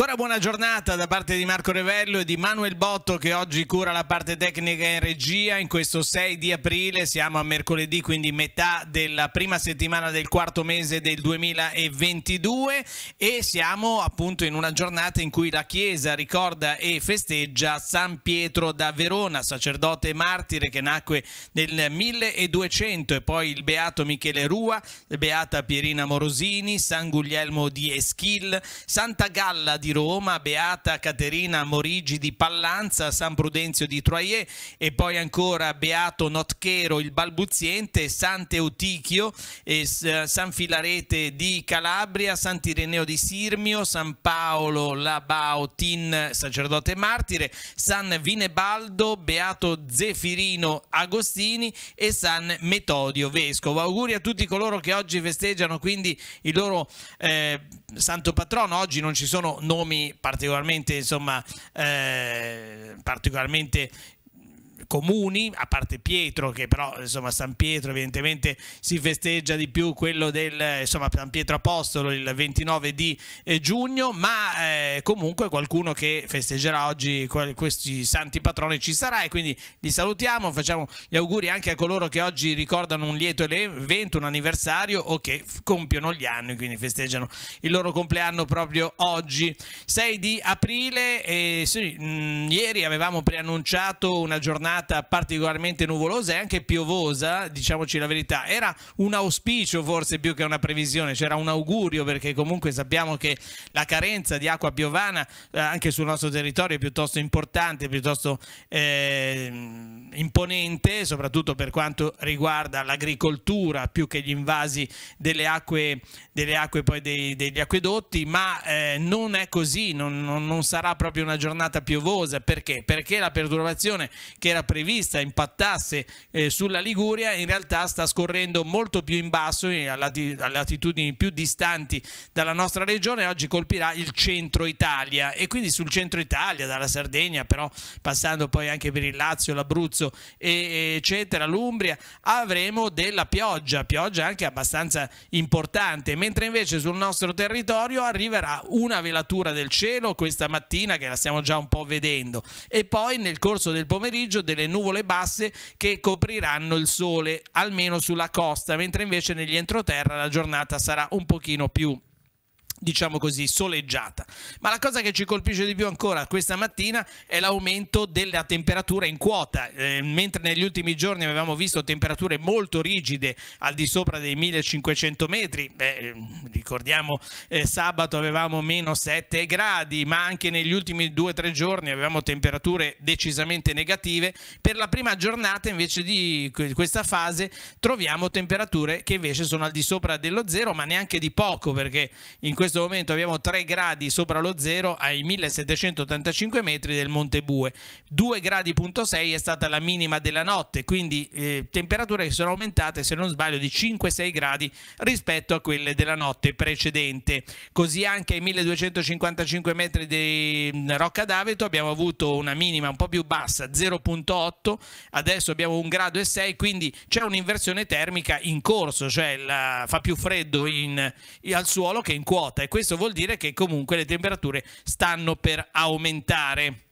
Ancora buona giornata da parte di Marco Revello e di Manuel Botto che oggi cura la parte tecnica in regia in questo 6 di aprile, siamo a mercoledì quindi metà della prima settimana del quarto mese del 2022 e siamo appunto in una giornata in cui la Chiesa ricorda e festeggia San Pietro da Verona, sacerdote martire che nacque nel 1200 e poi il beato Michele Rua, beata Pierina Morosini, San Guglielmo di Eschil, Santa Galla di di Roma, Beata Caterina Morigi di Pallanza, San Prudenzio di Troie e poi ancora Beato Notchero il Balbuziente, Sant'Eutichio, eh, San Filarete di Calabria, Sant'Ireneo di Sirmio, San Paolo Labao Tin sacerdote martire, San Vinebaldo, Beato Zefirino Agostini e San Metodio Vescovo. Auguri a tutti coloro che oggi festeggiano quindi il loro eh, santo patrono oggi non ci sono nomi particolarmente, insomma, eh, particolarmente comuni, a parte Pietro, che però insomma San Pietro evidentemente si festeggia di più quello del insomma, San Pietro Apostolo il 29 di eh, giugno, ma eh, comunque qualcuno che festeggerà oggi questi santi patroni ci sarà e quindi li salutiamo, facciamo gli auguri anche a coloro che oggi ricordano un lieto evento, un anniversario o che compiono gli anni, quindi festeggiano il loro compleanno proprio oggi. 6 di aprile, e, sì, mh, mm, ieri avevamo preannunciato una giornata giornata particolarmente nuvolosa e anche piovosa, diciamoci la verità. Era un auspicio forse più che una previsione, c'era un augurio perché comunque sappiamo che la carenza di acqua piovana eh, anche sul nostro territorio è piuttosto importante, piuttosto eh, imponente, soprattutto per quanto riguarda l'agricoltura più che gli invasi delle acque, delle acque dei, degli acquedotti, ma eh, non è così, non, non, non sarà proprio una giornata piovosa. Perché? Perché la perturbazione che era prevista impattasse eh, sulla Liguria in realtà sta scorrendo molto più in basso, eh, a latitudini più distanti dalla nostra regione, oggi colpirà il centro Italia e quindi sul centro Italia, dalla Sardegna però passando poi anche per il Lazio, l'Abruzzo eccetera, l'Umbria, avremo della pioggia, pioggia anche abbastanza importante, mentre invece sul nostro territorio arriverà una velatura del cielo questa mattina che la stiamo già un po' vedendo e poi nel corso del pomeriggio delle delle nuvole basse che copriranno il sole, almeno sulla costa, mentre invece negli entroterra la giornata sarà un pochino più diciamo così, soleggiata. Ma la cosa che ci colpisce di più ancora questa mattina è l'aumento della temperatura in quota. Eh, mentre negli ultimi giorni avevamo visto temperature molto rigide al di sopra dei 1500 metri, beh, ehm, ricordiamo eh, sabato avevamo meno 7 gradi, ma anche negli ultimi 2-3 giorni avevamo temperature decisamente negative. Per la prima giornata invece di questa fase troviamo temperature che invece sono al di sopra dello zero, ma neanche di poco, perché in questo questo momento abbiamo 3 gradi sopra lo zero ai 1785 metri del Monte Bue. 2 gradi punto 6 è stata la minima della notte, quindi eh, temperature che sono aumentate, se non sbaglio, di 5-6 gradi rispetto a quelle della notte precedente. Così anche ai 1255 metri di mm, Rocca d'Aveto abbiamo avuto una minima un po' più bassa, 0.8, adesso abbiamo 1 grado e 6, quindi c'è un'inversione termica in corso, cioè la, fa più freddo in, in, al suolo che in quota alta e questo vuol dire che comunque le temperature stanno per aumentare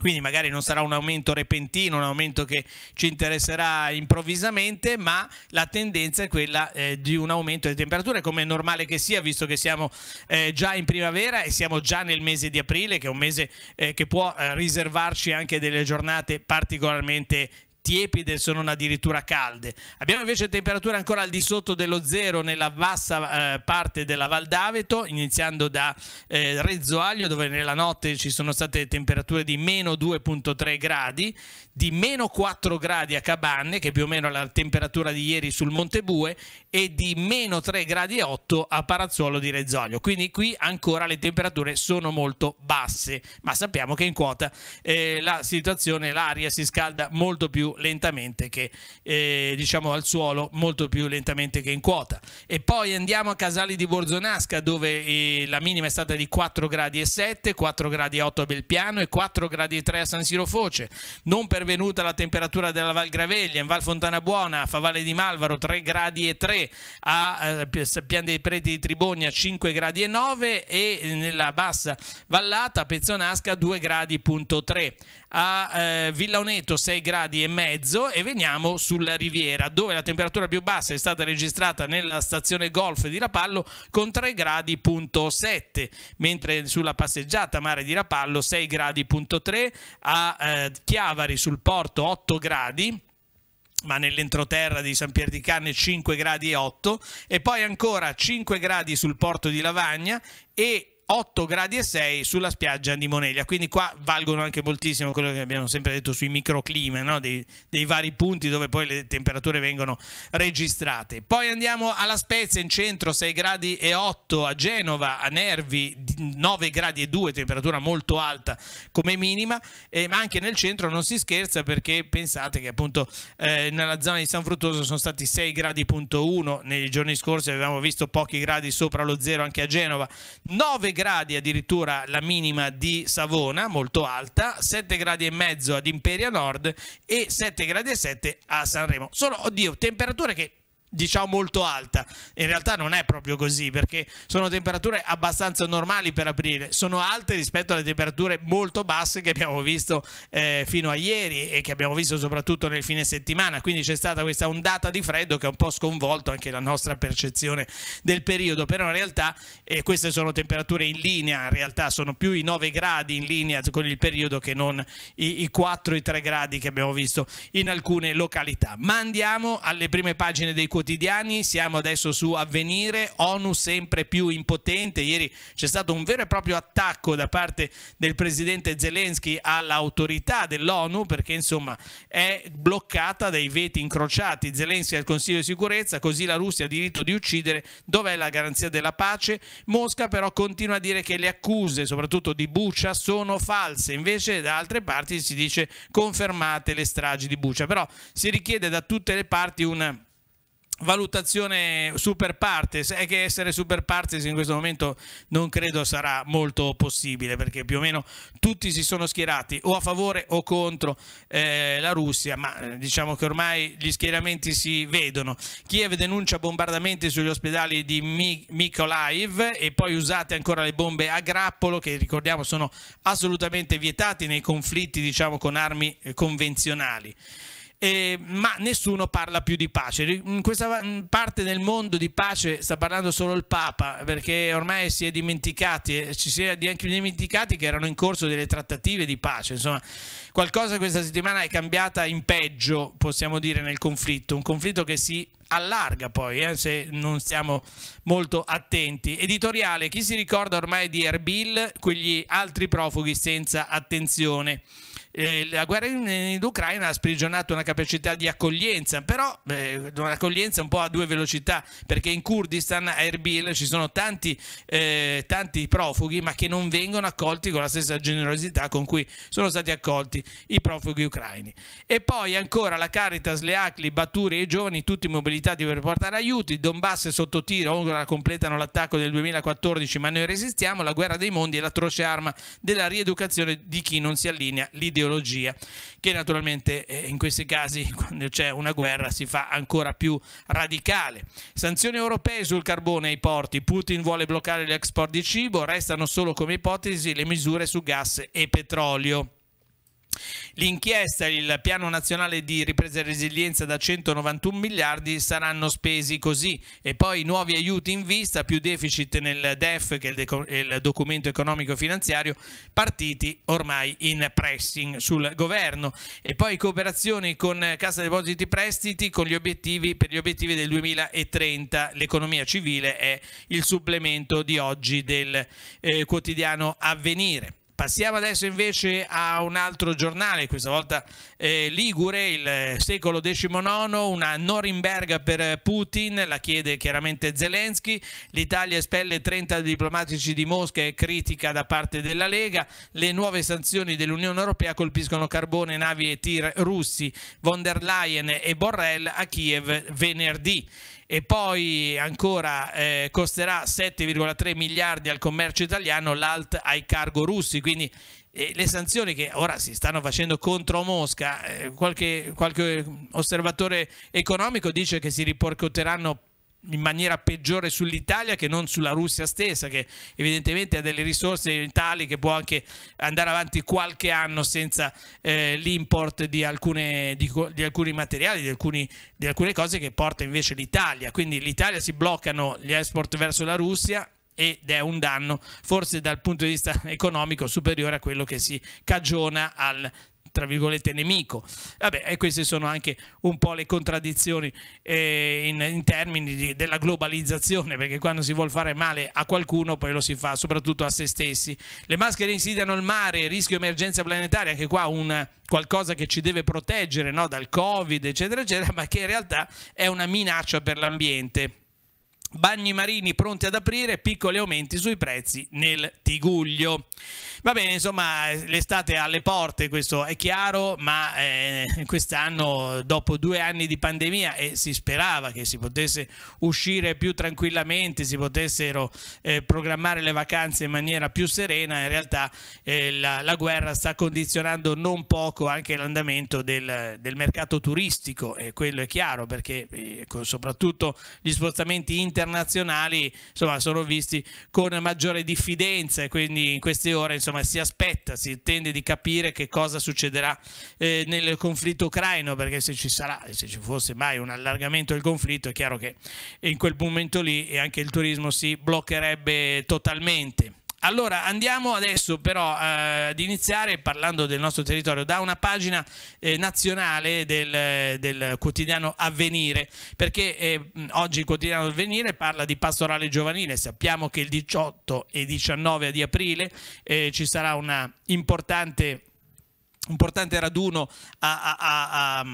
quindi magari non sarà un aumento repentino, un aumento che ci interesserà improvvisamente, ma la tendenza è quella eh, di un aumento delle temperature, come è normale che sia, visto che siamo eh, già in primavera e siamo già nel mese di aprile, che è un mese eh, che può eh, riservarci anche delle giornate particolarmente tiepide se non addirittura calde. Abbiamo invece temperature ancora al di sotto dello zero nella bassa eh, parte della Val d'Aveto, iniziando da eh, Rezzoaglio dove nella notte ci sono state temperature di meno 2.3 gradi, di meno 4 gradi a Cabanne che più o meno la temperatura di ieri sul Monte Bue e di meno 3 gradi 8 a Parazzuolo di Rezzoaglio. Quindi qui ancora le temperature sono molto basse, ma sappiamo che in quota eh, la situazione, l'aria si scalda molto più lentamente che eh, diciamo al suolo, molto più lentamente che in quota. E poi andiamo a Casali di Borzonasca dove eh, la minima è stata di 4 gradi e 7, 4 gradi 8 a Belpiano e 4 gradi 3 a San Siro Foce. Non pervenuta la temperatura della Val Graveglia, in Val Fontana Buona, a Favale di Malvaro 3 gradi e 3, a eh, Pian dei Preti di Tribogna 5 gradi e 9 e nella bassa vallata a Pezzonasca 2 gradi punto 3 a eh, Uneto 6 gradi e mezzo e veniamo sulla Riviera dove la temperatura più bassa è stata registrata nella stazione golf di Rapallo con 3 gradi.7 mentre sulla passeggiata mare di Rapallo 6 gradi 3 a eh, Chiavari sul porto 8 gradi ma nell'entroterra di San Pier di Canne 5 gradi e 8 e poi ancora 5 gradi sul porto di Lavagna e 8 gradi e 6 sulla spiaggia di Moneglia. Quindi qua valgono anche moltissimo quello che abbiamo sempre detto sui microclima, no? dei, dei, vari punti dove poi le temperature vengono registrate. Poi andiamo alla Spezia in centro 6 gradi e 8, a Genova, a Nervi 9 gradi e 2, temperatura molto alta come minima, e, eh, ma anche nel centro non si scherza perché pensate che appunto eh, nella zona di San Fruttoso sono stati 6 gradi.1, nei giorni scorsi avevamo visto pochi gradi sopra lo zero anche a Genova, 9 gradi addirittura la minima di Savona, molto alta, 7 gradi e mezzo ad Imperia Nord e 7 gradi e 7 a Sanremo. Sono, oddio, temperature che diciamo molto alta. In realtà non è proprio così perché sono temperature abbastanza normali per aprile, sono alte rispetto alle temperature molto basse che abbiamo visto eh, fino a ieri e che abbiamo visto soprattutto nel fine settimana, quindi c'è stata questa ondata di freddo che ha un po' sconvolto anche la nostra percezione del periodo, però in realtà eh, queste sono temperature in linea, in realtà sono più i 9 gradi in linea con il periodo che non i, i 4 i 3 gradi che abbiamo visto in alcune località. Ma andiamo alle prime pagine dei quotidiani quotidiani, siamo adesso su Avvenire, ONU sempre più impotente, ieri c'è stato un vero e proprio attacco da parte del presidente Zelensky all'autorità dell'ONU perché insomma è bloccata dai veti incrociati, Zelensky al Consiglio di sicurezza, così la Russia ha diritto di uccidere, dov'è la garanzia della pace? Mosca però continua a dire che le accuse, soprattutto di Buccia, sono false, invece da altre parti si dice confermate le stragi di Buccia, però si richiede da tutte le parti un valutazione super partes è che essere super partes in questo momento non credo sarà molto possibile perché più o meno tutti si sono schierati o a favore o contro eh, la Russia ma eh, diciamo che ormai gli schieramenti si vedono Kiev denuncia bombardamenti sugli ospedali di Mykolaiv e poi usate ancora le bombe a grappolo che ricordiamo sono assolutamente vietate nei conflitti diciamo con armi eh, convenzionali eh, ma nessuno parla più di pace. In questa parte del mondo di pace sta parlando solo il Papa, perché ormai si è dimenticati, eh, ci si è anche dimenticati che erano in corso delle trattative di pace. Insomma, qualcosa questa settimana è cambiata in peggio, possiamo dire, nel conflitto, un conflitto che si allarga poi eh, se non stiamo molto attenti. Editoriale, chi si ricorda ormai di Erbil, quegli altri profughi senza attenzione eh, la guerra in, in, Ucraina ha sprigionato una capacità di accoglienza, però eh, un'accoglienza un po' a due velocità, perché in Kurdistan, a Erbil, ci sono tanti, eh, tanti profughi, ma che non vengono accolti con la stessa generosità con cui sono stati accolti i profughi ucraini. E poi ancora la Caritas, le ACLI, Baturi e i giovani, tutti mobilitati per portare aiuti, Donbass è sotto tiro, Hongria completano l'attacco del 2014, ma noi resistiamo, la guerra dei mondi è l'atroce arma della rieducazione di chi non si allinea l'ideologia ideologia che naturalmente eh, in questi casi quando c'è una guerra si fa ancora più radicale. Sanzioni europee sul carbone ai porti, Putin vuole bloccare l'export di cibo, restano solo come ipotesi le misure su gas e petrolio. L'inchiesta e il piano nazionale di ripresa e resilienza da 191 miliardi saranno spesi così e poi nuovi aiuti in vista, più deficit nel DEF che è il documento economico finanziario, partiti ormai in pressing sul governo e poi cooperazioni con Cassa Depositi Prestiti con gli obiettivi, per gli obiettivi del 2030, l'economia civile è il supplemento di oggi del eh, quotidiano avvenire. Passiamo adesso invece a un altro giornale, questa volta eh, Ligure, il eh, secolo XIX, una Norimberga per Putin, la chiede chiaramente Zelensky, l'Italia espelle 30 diplomatici di Mosca e critica da parte della Lega, le nuove sanzioni dell'Unione Europea colpiscono carbone, navi e tir russi, von der Leyen e Borrell a Kiev venerdì e poi ancora eh, costerà 7,3 miliardi al commercio italiano l'alt ai cargo russi, quindi eh, le sanzioni che ora si stanno facendo contro Mosca, eh, qualche, qualche osservatore economico dice che si ripercuoteranno in maniera peggiore sull'Italia che non sulla Russia stessa, che evidentemente ha delle risorse tali che può anche andare avanti qualche anno senza eh, l'import di, di, di, alcuni materiali, di, alcuni, di alcune cose che porta invece l'Italia. Quindi l'Italia si bloccano gli export verso la Russia ed è un danno forse dal punto di vista economico superiore a quello che si cagiona al tra virgolette nemico. Vabbè, e queste sono anche un po' le contraddizioni eh, in, in, termini di, della globalizzazione, perché quando si vuole fare male a qualcuno poi lo si fa soprattutto a se stessi. Le maschere insidiano il mare, rischio emergenza planetaria, anche qua un qualcosa che ci deve proteggere no? dal Covid, eccetera, eccetera, ma che in realtà è una minaccia per l'ambiente. Bagni marini pronti ad aprire, piccoli aumenti sui prezzi nel Tiguglio. Va bene, insomma, l'estate è alle porte, questo è chiaro, ma eh, quest'anno, dopo due anni di pandemia, e si sperava che si potesse uscire più tranquillamente, si potessero eh, programmare le vacanze in maniera più serena. In realtà eh, la, la, guerra sta condizionando non poco anche l'andamento del, del mercato turistico, e quello è chiaro, perché eh, soprattutto gli spostamenti internazionali internazionali insomma, sono visti con maggiore diffidenza e quindi in queste ore insomma, si aspetta, si tende di capire che cosa succederà eh, nel conflitto ucraino perché se ci sarà, se ci fosse mai un allargamento del conflitto è chiaro che in quel momento lì anche il turismo si bloccherebbe totalmente. Allora andiamo adesso però eh, ad iniziare parlando del nostro territorio da una pagina eh, nazionale del, del, quotidiano Avvenire perché eh, oggi il quotidiano Avvenire parla di pastorale giovanile, sappiamo che il 18 e 19 di aprile eh, ci sarà una importante importante raduno a, a, a,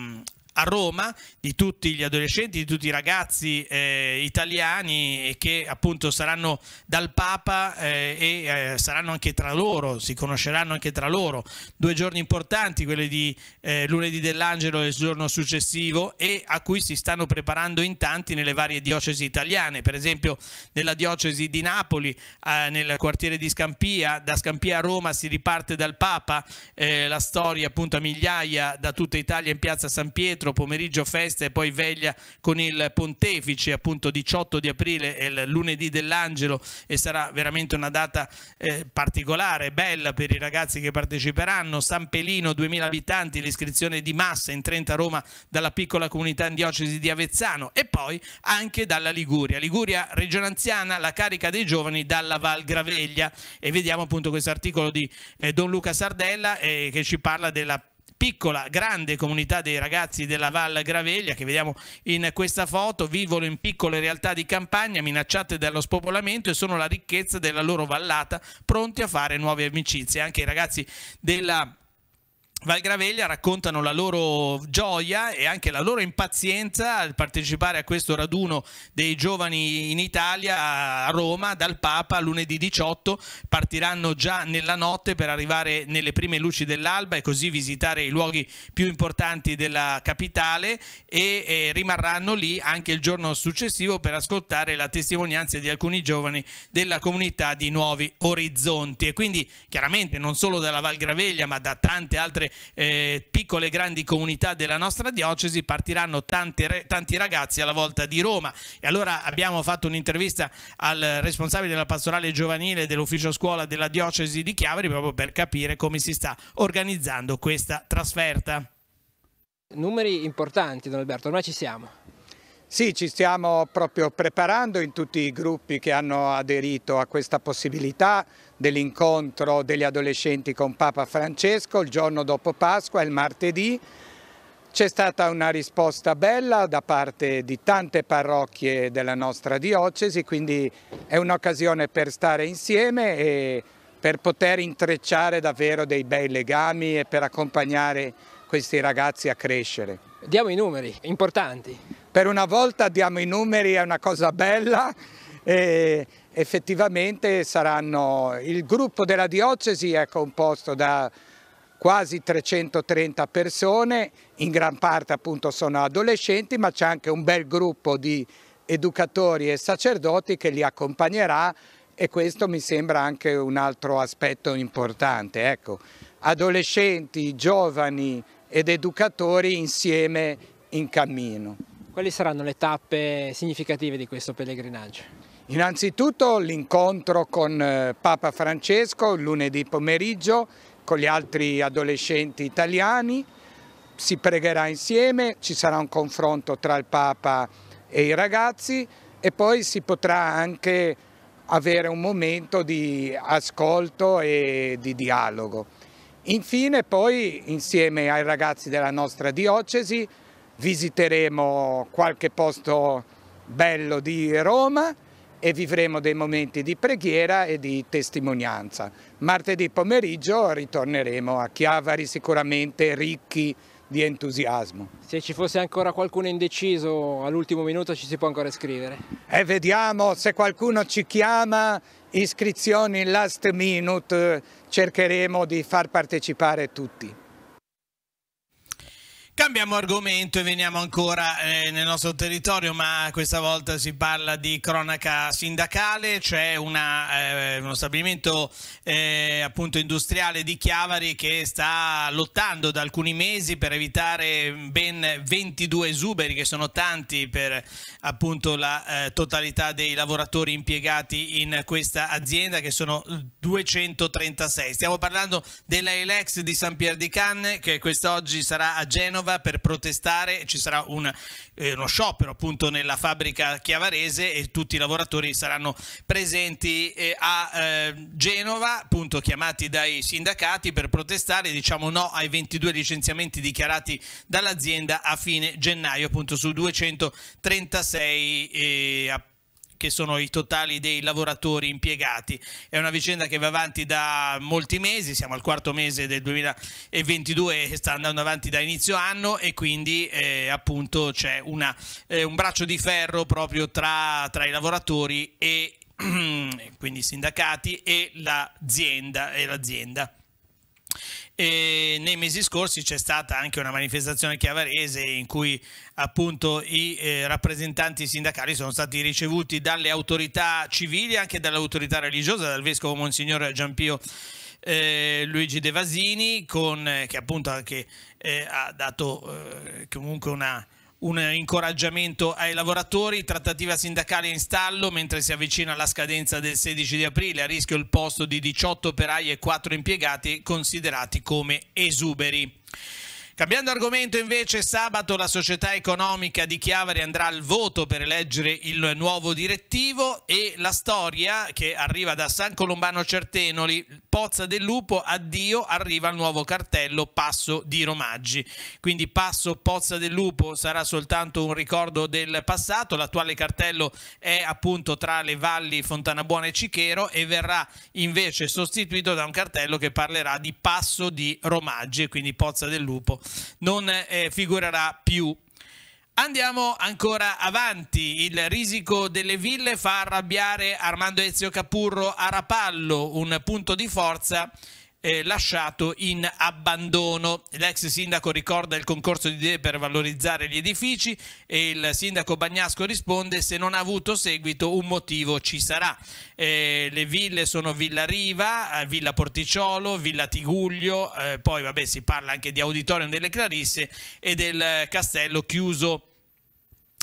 a Roma di tutti gli adolescenti, di tutti i ragazzi eh, italiani che appunto saranno dal Papa eh, e eh, saranno anche tra loro, si conosceranno anche tra loro. Due giorni importanti, quelli di eh, lunedì dell'Angelo e il giorno successivo e a cui si stanno preparando in tanti nelle varie diocesi italiane, per esempio nella diocesi di Napoli, eh, nel quartiere di Scampia, da Scampia a Roma si riparte dal Papa, eh, la storia appunto a migliaia da tutta Italia in piazza San Pietro, centro, pomeriggio festa e poi veglia con il pontefice, appunto 18 di aprile è il lunedì dell'angelo e sarà veramente una data eh, particolare, bella per i ragazzi che parteciperanno. San Pelino 2000 abitanti, l'iscrizione di massa in 30 Roma dalla piccola comunità in diocesi di Avezzano e poi anche dalla Liguria. Liguria regione anziana, la carica dei giovani dalla Val Graveglia e vediamo appunto questo articolo di eh, Don Luca Sardella eh, che ci parla della piccola, grande comunità dei ragazzi della Val Graveglia che vediamo in questa foto, vivono in piccole realtà di campagna minacciate dallo spopolamento e sono la ricchezza della loro vallata, pronti a fare nuove amicizie. Anche i ragazzi della Valgraveglia raccontano la loro gioia e anche la loro impazienza al partecipare a questo raduno dei giovani in Italia a Roma dal Papa lunedì 18 partiranno già nella notte per arrivare nelle prime luci dell'alba e così visitare i luoghi più importanti della capitale e, e rimarranno lì anche il giorno successivo per ascoltare la testimonianza di alcuni giovani della comunità di Nuovi Orizzonti e quindi chiaramente non solo dalla Valgraveglia ma da tante altre altre eh, piccole e grandi comunità della nostra diocesi partiranno tante, tanti ragazzi alla volta di Roma. E allora abbiamo fatto un'intervista al responsabile della pastorale giovanile dell'ufficio scuola della diocesi di Chiavari proprio per capire come si sta organizzando questa trasferta. Numeri importanti, Don Alberto, ormai ci siamo. Sì, ci stiamo proprio preparando in tutti i gruppi che hanno aderito a questa possibilità dell'incontro degli adolescenti con Papa Francesco il giorno dopo Pasqua, il martedì. C'è stata una risposta bella da parte di tante parrocchie della nostra diocesi, quindi è un'occasione per stare insieme e per poter intrecciare davvero dei bei legami e per accompagnare questi ragazzi a crescere. Diamo i numeri, importanti. Per una volta diamo i numeri, è una cosa bella. E effettivamente saranno il gruppo della diocesi è composto da quasi 330 persone, in gran parte appunto sono adolescenti, ma c'è anche un bel gruppo di educatori e sacerdoti che li accompagnerà e questo mi sembra anche un altro aspetto importante. Ecco, adolescenti, giovani ed educatori insieme in cammino. Quali saranno le tappe significative di questo pellegrinaggio? Innanzitutto l'incontro con eh, Papa Francesco lunedì pomeriggio con gli altri adolescenti italiani, si pregherà insieme, ci sarà un confronto tra il Papa e i ragazzi e poi si potrà anche avere un momento di ascolto e di dialogo. Infine poi insieme ai ragazzi della nostra diocesi visiteremo qualche posto bello di Roma e vivremo dei momenti di preghiera e di testimonianza. Martedì pomeriggio ritorneremo a Chiavari sicuramente ricchi di entusiasmo. Se ci fosse ancora qualcuno indeciso all'ultimo minuto ci si può ancora iscrivere. E vediamo se qualcuno ci chiama, iscrizioni last minute, cercheremo di far partecipare tutti. Cambiamo argomento e veniamo ancora eh, nel nostro territorio, ma questa volta si parla di cronaca sindacale, c'è eh, uno stabilimento eh, appunto industriale di Chiavari che sta lottando da alcuni mesi per evitare ben 22 esuberi, che sono tanti per appunto la eh, totalità dei lavoratori impiegati in questa azienda, che sono 236. Stiamo parlando della Elex di San Pier di Canne, che quest'oggi sarà a Genova Padova per protestare, ci sarà un, eh, uno sciopero appunto nella fabbrica chiavarese e tutti i lavoratori saranno presenti eh, a eh, Genova, appunto chiamati dai sindacati per protestare, diciamo no ai 22 licenziamenti dichiarati dall'azienda a fine gennaio, appunto su 236 appunto che sono i totali dei lavoratori impiegati. È una vicenda che va avanti da molti mesi, siamo al quarto mese del 2022 e sta andando avanti da inizio anno e quindi eh, appunto c'è eh, un braccio di ferro proprio tra, tra i lavoratori e quindi i sindacati e l'azienda. E nei mesi scorsi c'è stata anche una manifestazione chiavarese in cui appunto i eh, rappresentanti sindacali sono stati ricevuti dalle autorità civili, anche dall'autorità religiosa, dal vescovo Monsignor Giampio eh, Luigi De Vasini, con, eh, che appunto anche, eh, ha dato eh, comunque una un incoraggiamento ai lavoratori, trattativa sindacale in stallo mentre si avvicina la scadenza del 16 di aprile, a rischio il posto di 18 operai e 4 impiegati considerati come esuberi. Cambiando argomento invece, sabato la società economica di Chiavari andrà al voto per eleggere il nuovo direttivo e la storia che arriva da San Colombano Certenoli, Pozza del Lupo, addio, arriva il nuovo cartello Passo di Romaggi. Quindi Passo Pozza del Lupo sarà soltanto un ricordo del passato, l'attuale cartello è appunto tra le valli Fontanabuona e Cichero e verrà invece sostituito da un cartello che parlerà di Passo di Romaggi e quindi Pozza del Lupo non eh, figurerà più. Andiamo ancora avanti, il risico delle ville fa arrabbiare Armando Ezio Capurro a Rapallo, un punto di forza eh, lasciato in abbandono. L'ex sindaco ricorda il concorso di idee per valorizzare gli edifici e il sindaco Bagnasco risponde se non ha avuto seguito un motivo ci sarà. Eh, le ville sono Villa Riva, eh, Villa Porticiolo, Villa Tiguglio, eh, poi vabbè si parla anche di Auditorium delle Clarisse e del eh, castello chiuso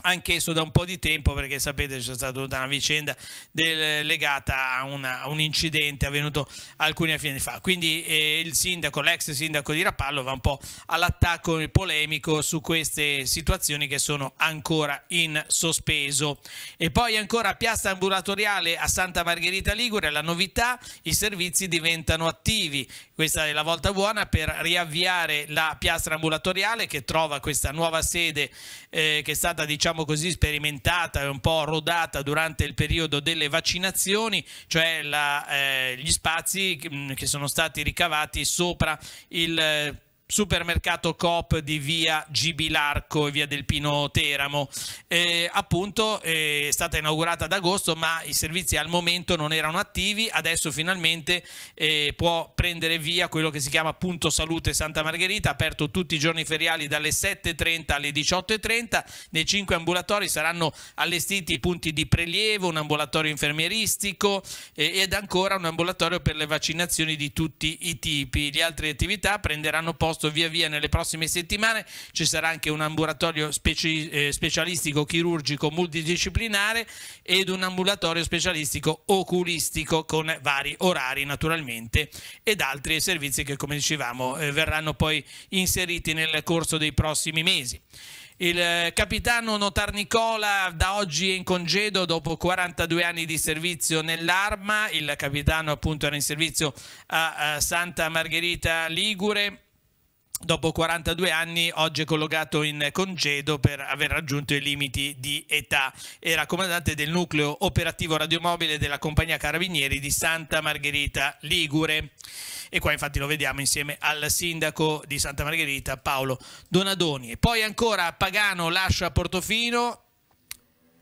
anch'esso da un po' di tempo perché sapete c'è stata tutta una vicenda del, legata a, una, a, un incidente avvenuto alcuni anni fa quindi eh, il sindaco, l'ex sindaco di Rapallo va un po' all'attacco polemico su queste situazioni che sono ancora in sospeso e poi ancora piazza ambulatoriale a Santa Margherita Ligure la novità, i servizi diventano attivi questa è la volta buona per riavviare la piastra ambulatoriale che trova questa nuova sede eh, che è stata diciamo diciamo così, sperimentata e un po' rodata durante il periodo delle vaccinazioni, cioè la, eh, gli spazi mm, che sono stati ricavati sopra il eh, supermercato Coop di via Gibilarco e via del Pino Teramo. Eh, appunto eh, è stata inaugurata ad agosto, ma i servizi al momento non erano attivi. Adesso finalmente eh, può prendere via quello che si chiama Punto Salute Santa Margherita, aperto tutti i giorni feriali dalle 7.30 alle 18.30. Nei cinque ambulatori saranno allestiti punti di prelievo, un ambulatorio infermieristico ed ancora un ambulatorio per le vaccinazioni di tutti i tipi. Le altre attività prenderanno posto posto via via nelle prossime settimane. Ci sarà anche un ambulatorio speci eh, specialistico chirurgico multidisciplinare ed un ambulatorio specialistico oculistico con vari orari naturalmente ed altri servizi che come dicevamo eh, verranno poi inseriti nel corso dei prossimi mesi. Il eh, capitano Notar Nicola da oggi è in congedo dopo 42 anni di servizio nell'arma, il capitano appunto era in servizio a Santa Margherita Ligure dopo 42 anni oggi è collocato in congedo per aver raggiunto i limiti di età. Era comandante del nucleo operativo radiomobile della compagnia Carabinieri di Santa Margherita Ligure. E qua infatti lo vediamo insieme al sindaco di Santa Margherita Paolo Donadoni. E poi ancora Pagano lascia Portofino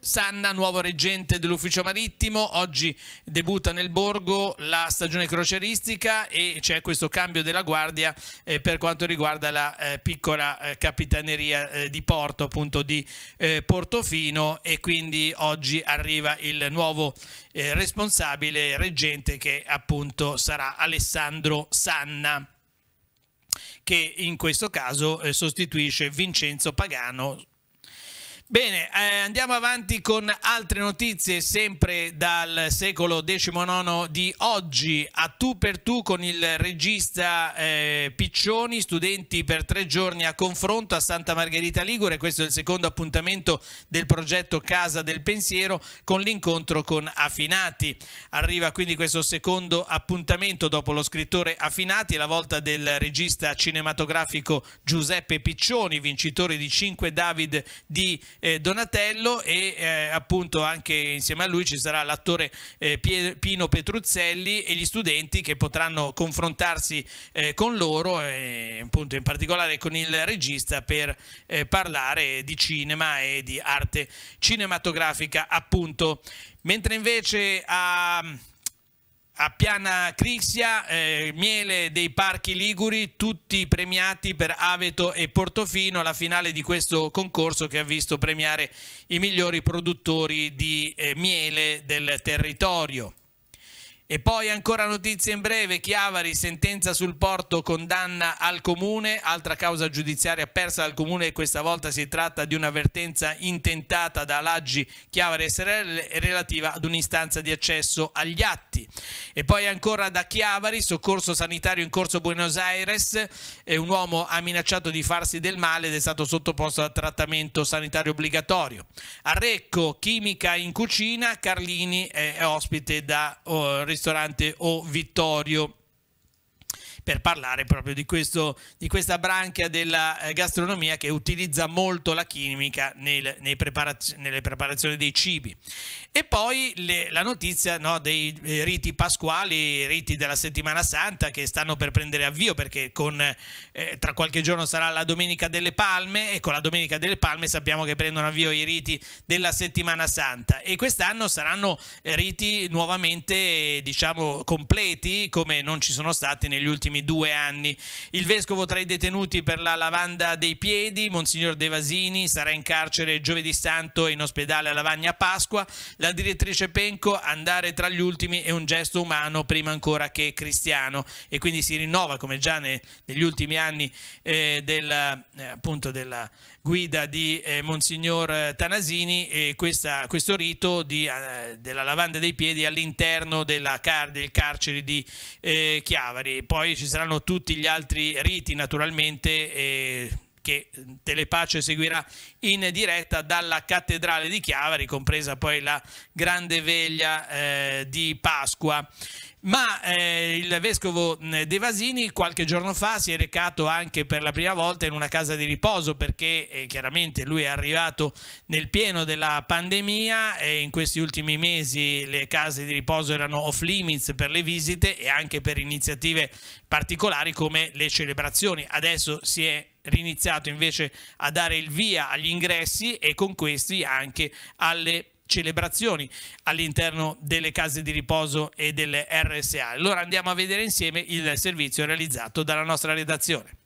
Sanna, nuovo reggente dell'ufficio marittimo, oggi debutta nel Borgo la stagione croceristica e c'è questo cambio della guardia eh, per quanto riguarda la eh, piccola eh, capitaneria eh, di porto, appunto di eh, Portofino e quindi oggi arriva il nuovo eh, responsabile reggente che appunto sarà Alessandro Sanna che in questo caso sostituisce Vincenzo Pagano Bene, eh, andiamo avanti con altre notizie sempre dal secolo XIX di oggi. A tu per tu con il regista eh, Piccioni, studenti per tre giorni a confronto a Santa Margherita Ligure. Questo è il secondo appuntamento del progetto Casa del Pensiero con l'incontro con Affinati. Arriva quindi questo secondo appuntamento dopo lo scrittore Affinati, la volta del regista cinematografico Giuseppe Piccioni, vincitore di 5 David di eh, Donatello e eh, appunto anche insieme a lui ci sarà l'attore eh, Pino Petruzzelli e gli studenti che potranno confrontarsi eh, con loro e eh, appunto in particolare con il regista per eh, parlare di cinema e di arte cinematografica appunto. Mentre invece a a Piana Crixia, eh, miele dei parchi liguri, tutti premiati per Aveto e Portofino, alla finale di questo concorso che ha visto premiare i migliori produttori di eh, miele del territorio. E poi ancora notizie in breve, Chiavari, sentenza sul porto, condanna al comune, altra causa giudiziaria persa dal comune e questa volta si tratta di un'avvertenza intentata da Laggi Chiavari SRL relativa ad un'istanza di accesso agli atti. E poi ancora da Chiavari, soccorso sanitario in corso Buenos Aires, un uomo ha minacciato di farsi del male ed è stato sottoposto a trattamento sanitario obbligatorio. A Recco, chimica in cucina, Carlini è ospite da... Oh, ristorante O Vittorio per parlare proprio di, questo, di questa branca della eh, gastronomia che utilizza molto la chimica nel, preparazio, nelle preparazioni dei cibi. E poi le, la notizia no, dei eh, riti pasquali, i riti della settimana santa che stanno per prendere avvio perché con, eh, tra qualche giorno sarà la Domenica delle Palme e con la Domenica delle Palme sappiamo che prendono avvio i riti della settimana santa e quest'anno saranno eh, riti nuovamente diciamo completi come non ci sono stati negli ultimi due anni. Il vescovo tra i detenuti per la lavanda dei piedi, Monsignor De Vasini, sarà in carcere giovedì santo in ospedale a Lavagna Pasqua la direttrice Penco andare tra gli ultimi è un gesto umano prima ancora che cristiano e quindi si rinnova come già ne, negli ultimi anni eh, della, eh, appunto della guida di eh, Monsignor Tanasini questa, questo rito di, eh, della lavanda dei piedi all'interno car del carcere di eh, Chiavari. Poi ci saranno tutti gli altri riti naturalmente che eh, Telepace seguirà in diretta dalla cattedrale di Chiavari, compresa poi la grande veglia eh, di Pasqua. Ma eh, il vescovo De Vasini qualche giorno fa si è recato anche per la prima volta in una casa di riposo perché eh, chiaramente lui è arrivato nel pieno della pandemia e in questi ultimi mesi le case di riposo erano off limits per le visite e anche per iniziative particolari come le celebrazioni. Adesso si è riniziato invece a dare il via agli ingressi e con questi anche alle celebrazioni all'interno delle case di riposo e delle RSA. Allora andiamo a vedere insieme il servizio realizzato dalla nostra redazione.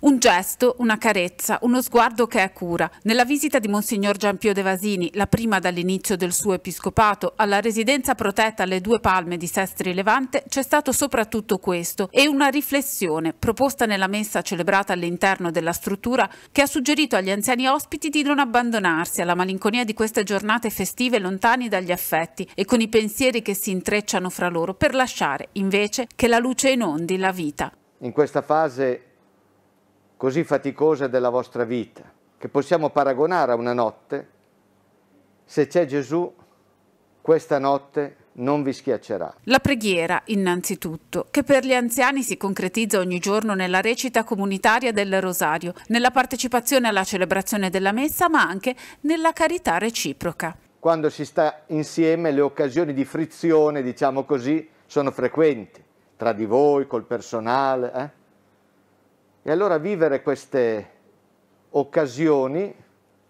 Un gesto, una carezza, uno sguardo che è cura. Nella visita di Monsignor Giampio De Vasini, la prima dall'inizio del suo episcopato, alla residenza protetta alle due palme di Sestri Levante, c'è stato soprattutto questo e una riflessione proposta nella messa celebrata all'interno della struttura che ha suggerito agli anziani ospiti di non abbandonarsi alla malinconia di queste giornate festive lontani dagli affetti e con i pensieri che si intrecciano fra loro per lasciare invece che la luce inondi la vita. In questa fase così faticosa della vostra vita, che possiamo paragonare a una notte, se c'è Gesù, questa notte non vi schiaccerà. La preghiera, innanzitutto, che per gli anziani si concretizza ogni giorno nella recita comunitaria del rosario, nella partecipazione alla celebrazione della messa, ma anche nella carità reciproca. Quando si sta insieme le occasioni di frizione, diciamo così, sono frequenti, tra di voi, col personale. Eh? E allora vivere queste occasioni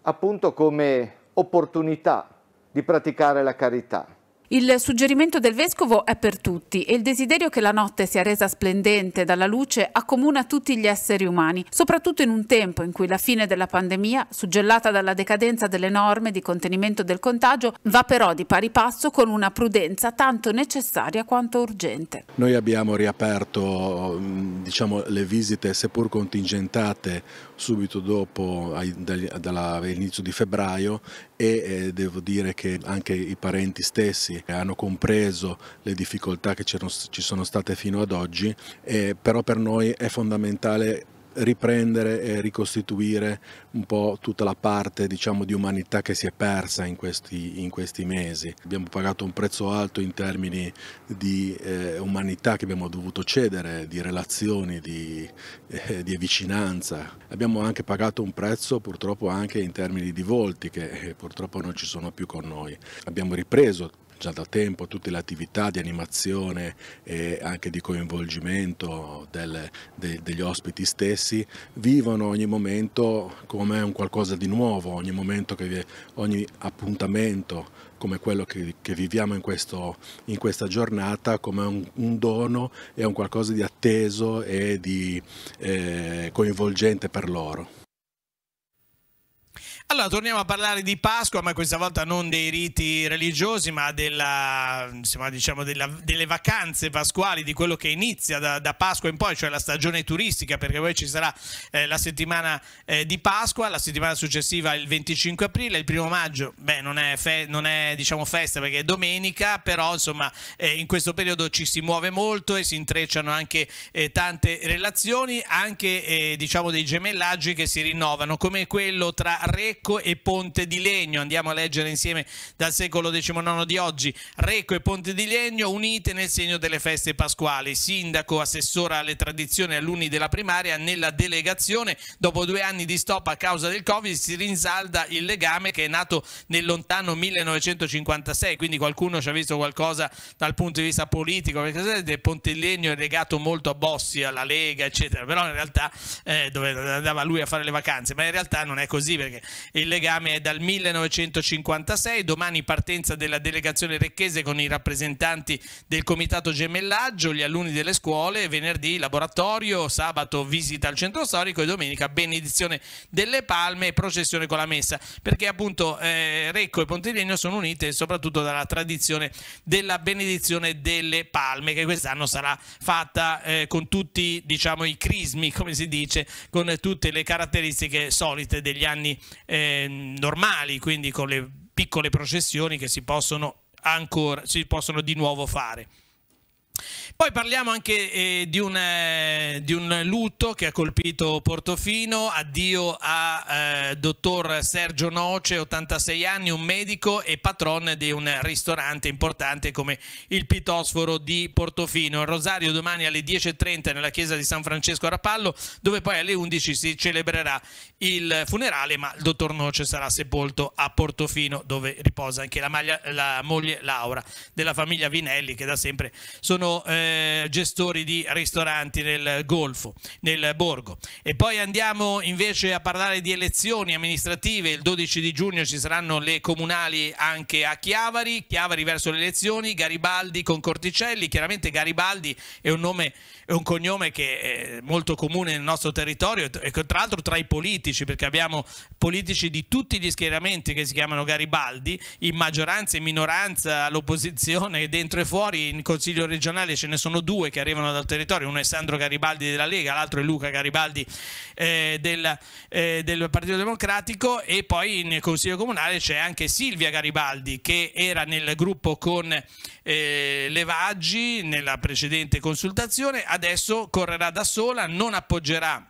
appunto come opportunità di praticare la carità. Il suggerimento del Vescovo è per tutti e il desiderio che la notte sia resa splendente dalla luce accomuna tutti gli esseri umani, soprattutto in un tempo in cui la fine della pandemia, suggellata dalla decadenza delle norme di contenimento del contagio, va però di pari passo con una prudenza tanto necessaria quanto urgente. Noi abbiamo riaperto diciamo, le visite, seppur contingentate, subito dopo, dall'inizio di febbraio e eh, devo dire che anche i parenti stessi hanno compreso le difficoltà che ci sono state fino ad oggi, eh, però per noi è fondamentale riprendere e ricostituire un po' tutta la parte diciamo, di umanità che si è persa in questi, in questi, mesi. Abbiamo pagato un prezzo alto in termini di eh, umanità che abbiamo dovuto cedere, di relazioni, di, eh, di, vicinanza. Abbiamo anche pagato un prezzo purtroppo anche in termini di volti che eh, purtroppo non ci sono più con noi. Abbiamo ripreso già da tempo tutte le attività di animazione e anche di coinvolgimento del, de, degli ospiti stessi vivono ogni momento come un qualcosa di nuovo, ogni momento, che, ogni appuntamento come quello che, che viviamo in, questo, in, questa giornata come un, un, dono e un qualcosa di atteso e di eh, coinvolgente per loro. Allora, torniamo a parlare di Pasqua, ma questa volta non dei riti religiosi, ma della, insomma, diciamo della, delle vacanze pasquali, di quello che inizia da, da, Pasqua in poi, cioè la stagione turistica, perché poi ci sarà eh, la settimana eh, di Pasqua, la settimana successiva il 25 aprile, il primo maggio, beh, non è, fe non è diciamo, festa perché è domenica, però insomma eh, in questo periodo ci si muove molto e si intrecciano anche eh, tante relazioni, anche eh, diciamo dei gemellaggi che si rinnovano, come quello tra Re Recco e Ponte di Legno. Andiamo a leggere insieme dal secolo XIX di oggi. Recco e Ponte di Legno unite nel segno delle feste pasquali. Sindaco, assessora alle tradizioni e alunni della primaria nella delegazione. Dopo due anni di stop a causa del Covid si rinsalda il legame che è nato nel lontano 1956. Quindi qualcuno ci ha visto qualcosa dal punto di vista politico. Perché Ponte di Legno è legato molto a Bossi, alla Lega, eccetera. Però in realtà eh, dove andava lui a fare le vacanze, ma in realtà non è così perché il legame è dal 1956, domani partenza della delegazione recchese con i rappresentanti del comitato gemellaggio, gli alunni delle scuole, venerdì laboratorio, sabato visita al centro storico e domenica benedizione delle palme e processione con la messa, perché appunto eh, Recco e Pontilegno sono unite soprattutto dalla tradizione della benedizione delle palme che quest'anno sarà fatta eh, con tutti diciamo, i crismi, come si dice, con tutte le caratteristiche solite degli anni eh, eh, normali, quindi con le piccole processioni che si possono, ancora, si possono di nuovo fare. Poi parliamo anche eh, di, un, eh, di, un, lutto che ha colpito Portofino, addio a eh, dottor Sergio Noce, 86 anni, un medico e patron di un ristorante importante come il Pitosforo di Portofino. Il rosario domani alle 10.30 nella chiesa di San Francesco a Rapallo, dove poi alle 11 si celebrerà il funerale, ma il dottor Noce sarà sepolto a Portofino, dove riposa anche la, maglia, la moglie Laura della famiglia Vinelli, che da sempre sono... Eh, eh, gestori di ristoranti nel Golfo, nel Borgo. E poi andiamo invece a parlare di elezioni amministrative. Il 12 di giugno ci saranno le comunali anche a Chiavari, Chiavari verso le elezioni, Garibaldi con Corticelli. Chiaramente Garibaldi è un nome è un cognome che è molto comune nel nostro territorio e tra l'altro tra i politici, perché abbiamo politici di tutti gli schieramenti che si chiamano Garibaldi, in maggioranza e minoranza, all'opposizione, dentro e fuori, in consiglio regionale ce ne sono due che arrivano dal territorio, uno è Sandro Garibaldi della Lega, l'altro è Luca Garibaldi eh, del, eh, del Partito Democratico e poi nel consiglio comunale c'è anche Silvia Garibaldi che era nel gruppo con eh, Levaggi nella precedente consultazione, adesso correrà da sola, non appoggerà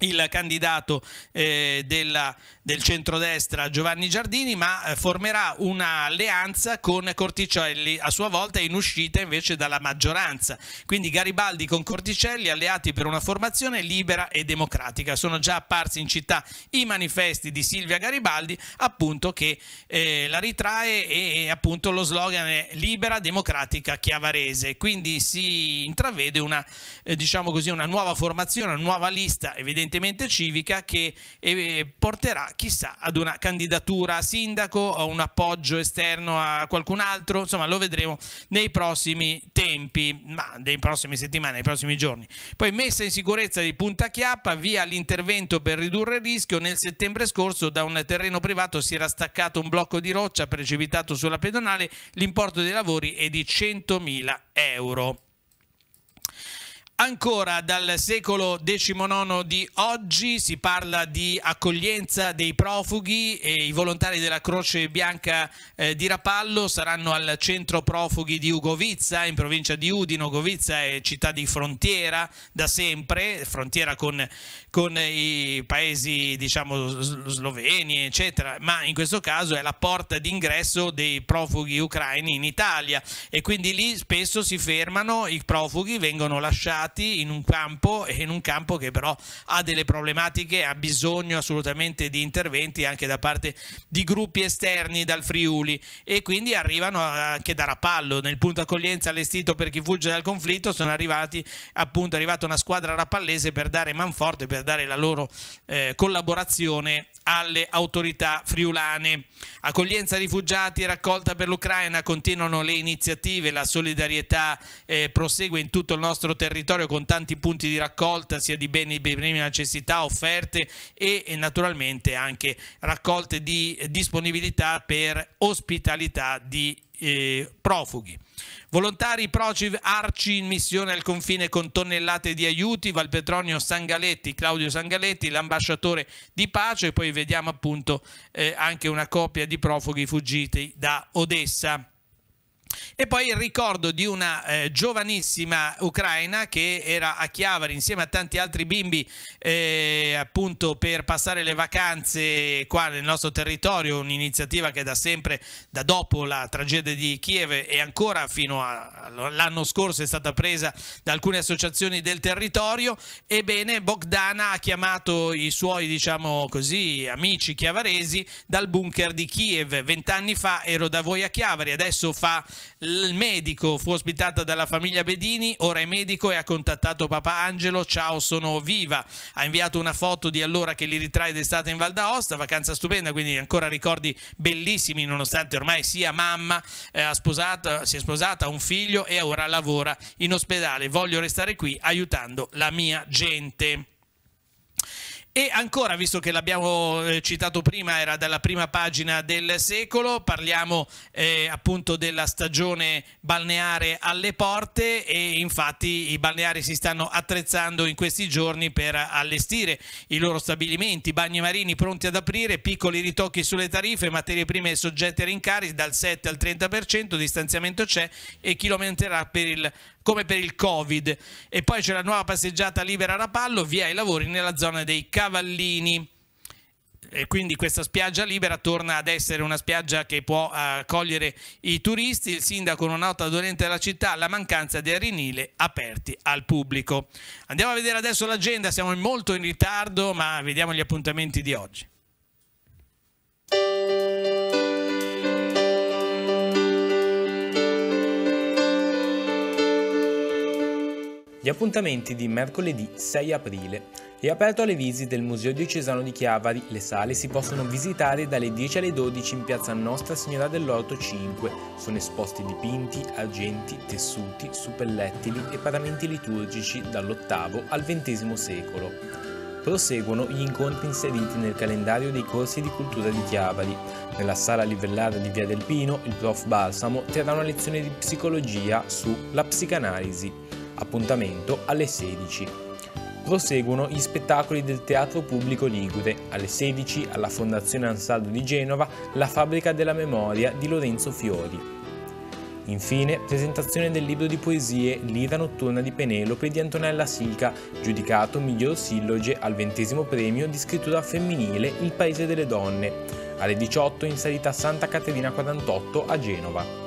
il candidato eh, della, del centrodestra Giovanni Giardini, ma eh, formerà un'alleanza con Corticelli a sua volta in uscita invece dalla maggioranza. Quindi Garibaldi con Corticelli alleati per una formazione libera e democratica. Sono già apparsi in città i manifesti di Silvia Garibaldi, appunto che eh, la ritrae e, e appunto lo slogan è libera, democratica, chiavarese. Quindi si intravede una, eh, diciamo così, una nuova formazione, una nuova lista, evidentemente evidentemente civica che eh, porterà chissà ad una candidatura a sindaco, o un appoggio esterno a qualcun altro, insomma lo vedremo nei prossimi tempi, ma nei prossimi settimane, nei prossimi giorni. Poi messa in sicurezza di Punta Chiappa, via l'intervento per ridurre il rischio, nel settembre scorso da un terreno privato si era staccato un blocco di roccia precipitato sulla pedonale, l'importo dei lavori è di 100.000 euro. Ancora dal secolo XIX di oggi si parla di accoglienza dei profughi e i volontari della Croce Bianca eh, di Rapallo saranno al centro profughi di Ugovizza in provincia di Udino. Ugovizza è città di frontiera da sempre, frontiera con, con i paesi diciamo sloveni eccetera, ma in questo caso è la porta d'ingresso dei profughi ucraini in Italia e quindi lì spesso si fermano, i profughi vengono lasciati impiegati in un campo e in un campo che però ha delle problematiche, ha bisogno assolutamente di interventi anche da parte di gruppi esterni dal Friuli e quindi arrivano anche da Rapallo, nel punto accoglienza allestito per chi fugge dal conflitto sono arrivati appunto è arrivata una squadra rapallese per dare manforte, per dare la loro eh, collaborazione alle autorità friulane. Accoglienza rifugiati e raccolta per l'Ucraina continuano le iniziative, la solidarietà eh, prosegue in tutto il nostro territorio territorio con tanti punti di raccolta sia di beni di prima necessità offerte e, e naturalmente anche raccolte di disponibilità per ospitalità di eh, profughi. Volontari Prociv Arci in missione al confine con tonnellate di aiuti, Valpetronio Sangaletti, Claudio Sangaletti, l'ambasciatore di pace e poi vediamo appunto eh, anche una coppia di profughi fuggiti da Odessa. E poi il ricordo di una eh, giovanissima ucraina che era a Chiavari insieme a tanti altri bimbi eh, appunto per passare le vacanze qua nel nostro territorio, un'iniziativa che da sempre, da dopo la tragedia di Kiev e ancora fino all'anno scorso è stata presa da alcune associazioni del territorio, ebbene Bogdana ha chiamato i suoi diciamo così amici chiavaresi dal bunker di Kiev, vent'anni fa ero da voi a Chiavari, adesso fa il medico fu ospitata dalla famiglia Bedini, ora è medico e ha contattato papà Angelo, ciao sono viva, ha inviato una foto di allora che li ritrae d'estate in Val d'Aosta, vacanza stupenda, quindi ancora ricordi bellissimi nonostante ormai sia mamma, eh, sposata, si è sposata, ha un figlio e ora lavora in ospedale, voglio restare qui aiutando la mia gente. E ancora, visto che l'abbiamo eh, citato prima, era dalla prima pagina del secolo, parliamo eh, appunto della stagione balneare alle porte e infatti i balneari si stanno attrezzando in questi giorni per allestire i loro stabilimenti, bagni marini pronti ad aprire, piccoli ritocchi sulle tariffe, materie prime soggette a rincari dal 7 al 30%, distanziamento c'è e chi lo chilometrerà per il come per il Covid. E poi c'è la nuova passeggiata libera a Rapallo, via i lavori nella zona dei Cavallini. E quindi questa spiaggia libera torna ad essere una spiaggia che può eh, accogliere i turisti. Il sindaco una nota dolente della città la mancanza di arenile aperti al pubblico. Andiamo a vedere adesso l'agenda, siamo molto in ritardo, ma vediamo gli appuntamenti di oggi. Gli appuntamenti di mercoledì 6 aprile. È aperto alle visite del Museo Diocesano di Chiavari. Le sale si possono visitare dalle 10 alle 12 in piazza Nostra Signora dell'Orto 5. Sono esposti dipinti, argenti, tessuti, suppellettili e paramenti liturgici dall'VIII al XX secolo. Proseguono gli incontri inseriti nel calendario dei corsi di cultura di Chiavari. Nella sala livellata di Via del Pino, il prof Balsamo terrà una lezione di psicologia sulla psicanalisi appuntamento alle 16. Proseguono gli spettacoli del Teatro Pubblico Ligure, alle 16 alla Fondazione Ansaldo di Genova, La Fabbrica della Memoria di Lorenzo Fiori. Infine, presentazione del libro di poesie L'ira notturna di Penelope di Antonella Silca, giudicato miglior silloge al ventesimo premio di scrittura femminile Il Paese delle Donne, alle 18 in salita Santa Caterina 48 a Genova.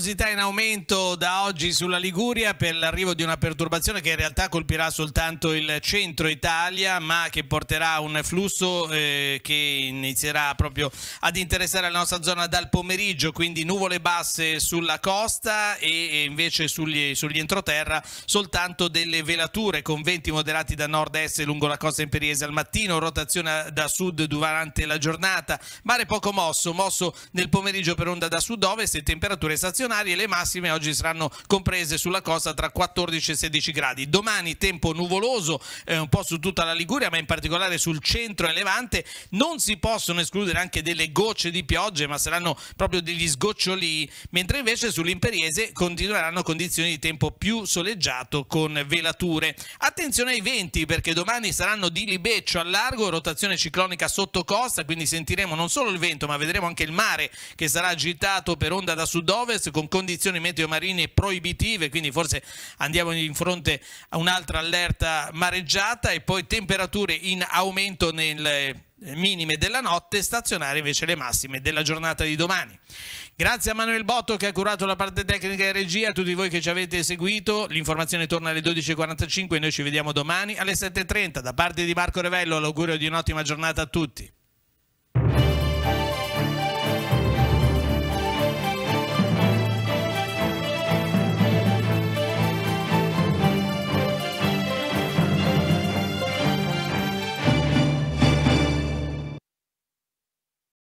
Luminosità in aumento da oggi sulla Liguria per l'arrivo di una perturbazione che in realtà colpirà soltanto il centro Italia, ma che porterà un flusso eh, che inizierà proprio ad interessare la nostra zona dal pomeriggio, quindi nuvole basse sulla costa e, e invece sugli, sugli, entroterra soltanto delle velature con venti moderati da nord-est lungo la costa imperiese al mattino, rotazione da sud durante la giornata, mare poco mosso, mosso nel pomeriggio per onda da sud-ovest e temperature stazionali stazionarie, le massime oggi saranno comprese sulla costa tra 14 e 16 gradi. Domani tempo nuvoloso eh, un po' su tutta la Liguria, ma in particolare sul centro e Levante. Non si possono escludere anche delle gocce di piogge, ma saranno proprio degli sgoccioli, mentre invece sull'imperiese continueranno condizioni di tempo più soleggiato con velature. Attenzione ai venti perché domani saranno di libeccio a largo, rotazione ciclonica sotto costa, quindi sentiremo non solo il vento, ma vedremo anche il mare che sarà agitato per onda da sud-ovest con condizioni meteo marine proibitive, quindi forse andiamo in fronte a un'altra allerta mareggiata e poi temperature in aumento nelle minime della notte, stazionare invece le massime della giornata di domani. Grazie a Manuel Botto che ha curato la parte tecnica e regia, a tutti voi che ci avete seguito, l'informazione torna alle 12.45 e noi ci vediamo domani alle 7.30. Da parte di Marco Revello l'augurio di un'ottima giornata a tutti.